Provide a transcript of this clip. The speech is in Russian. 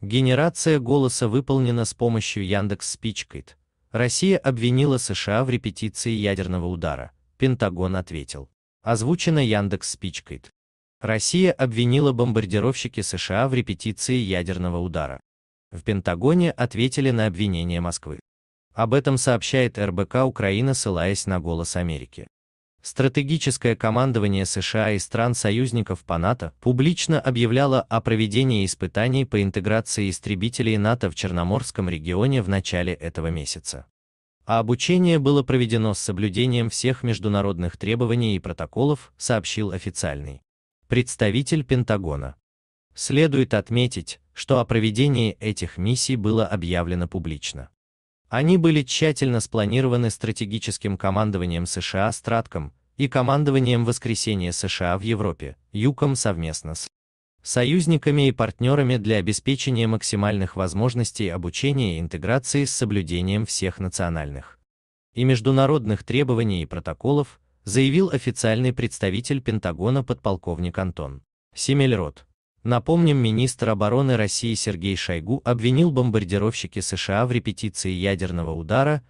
Генерация голоса выполнена с помощью Яндекс Спичкайт. Россия обвинила США в репетиции ядерного удара. Пентагон ответил. Озвучено Яндекс Спичкайт. Россия обвинила бомбардировщики США в репетиции ядерного удара. В Пентагоне ответили на обвинение Москвы. Об этом сообщает РБК Украина, ссылаясь на «Голос Америки». Стратегическое командование США и стран-союзников по НАТО публично объявляло о проведении испытаний по интеграции истребителей НАТО в Черноморском регионе в начале этого месяца. А обучение было проведено с соблюдением всех международных требований и протоколов, сообщил официальный представитель Пентагона. Следует отметить, что о проведении этих миссий было объявлено публично. Они были тщательно спланированы стратегическим командованием США Стратком и командованием Воскресения США в Европе, ЮКом совместно с союзниками и партнерами для обеспечения максимальных возможностей обучения и интеграции с соблюдением всех национальных и международных требований и протоколов, заявил официальный представитель Пентагона подполковник Антон Семельрод. Напомним, министр обороны России Сергей Шойгу обвинил бомбардировщики США в репетиции ядерного удара,